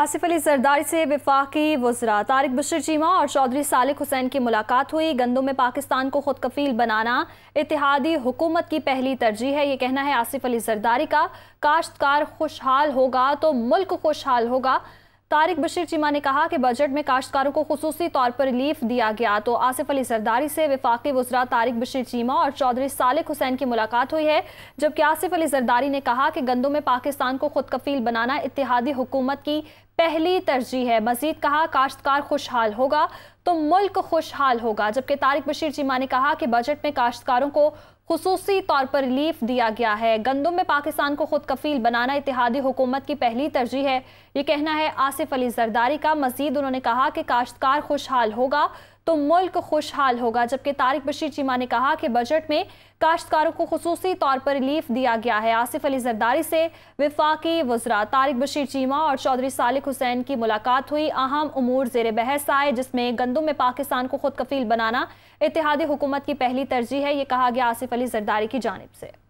आसिफ अली जरदारी से विफाकी वजरा तारिक बशर चीमा और चौधरी सालिक हुसैन की मुलाकात हुई गंदों में पाकिस्तान को खुद कफील बनाना इतिहादी हुकूमत की पहली तरजीह है ये कहना है आसिफ अली जरदारी का काश्तकार खुशहाल होगा तो मुल्क खुशहाल होगा तारिक बशीर चीमा ने कहा कि बजट में काश्तकारों को खसूसी तौर पर रिलीफ दिया गया तो आसिफ अली सरदारी से विफाक वजरा तारिक बशीर चीमा और चौधरी सालिक हुसैन की मुलाकात हुई है जबकि आसिफ अली सरदारी ने कहा कि गंदों में पाकिस्तान को खुद कफील बनाना इतिहादी हुकूमत की पहली तरजीह है मजीद कहा काश्तकार खुशहाल होगा तो मुल्क खुशहाल होगा जबकि तारिक बशीर चीमा ने कहा कि बजट में काश्तकारों को खसूसी तौर पर रिलीफ दिया गया है गंदम में पाकिस्तान को खुद कफील बनाना इतिहादी हुकूमत की पहली तरजीह है ये कहना है आसिफ अली जरदारी का मजीद उन्होंने कहा कि काश्तकार खुशहाल होगा तो मुल्क खुशहाल होगा जबकि तारिक बशीर चीमा ने कहा कि बजट में काश्तकारों को खसूसी तौर पर रिलीफ दिया गया है आसिफ अली जरदारी से विफाकी वजरा तारिक बशीर चीमा और चौधरी सालिक हुसैन की मुलाकात हुई अहम उमूर जेर बहस आए जिसमें गंदम में पाकिस्तान को खुद कफील बनाना इतिहादी हुकूमत की पहली तरजीह है ये कहा गया आसिफ अशरफ अली जरदारी की जानब से